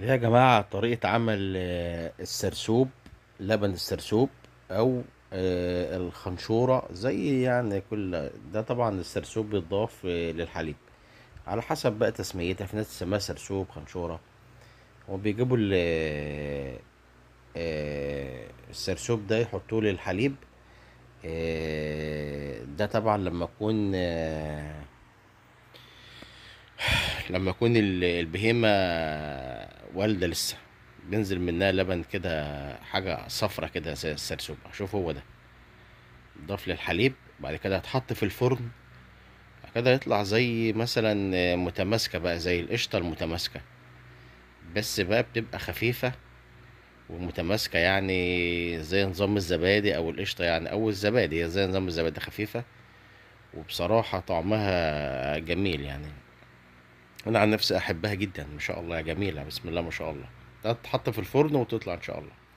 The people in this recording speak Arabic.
يا جماعة طريقة عمل آه، السرسوب لبن السرسوب أو آه، الخنشورة زي يعني كل ده طبعا السرسوب بيتضاف آه، للحليب على حسب بقى تسميتها في ناس تسميها سرسوب خنشورة وبيجيبوا السرسوب ده يحطوه للحليب ده طبعا لما يكون لما يكون البهيمة والده لسه بينزل منها لبن كده حاجه صفرة كده زي السرسوب شوف هو ده ضاف للحليب بعد كده هتحط في الفرن كده يطلع زي مثلا متماسكة بقى زي القشطة المتماسكة بس بقى بتبقى خفيفة ومتماسكة يعني زي نظام الزبادي أو القشطة يعني أو الزبادي زي نظام الزبادي خفيفة وبصراحة طعمها جميل يعني انا عن نفسي احبها جدا ما شاء الله يا جميله بسم الله ما شاء الله تتحط في الفرن وتطلع ان شاء الله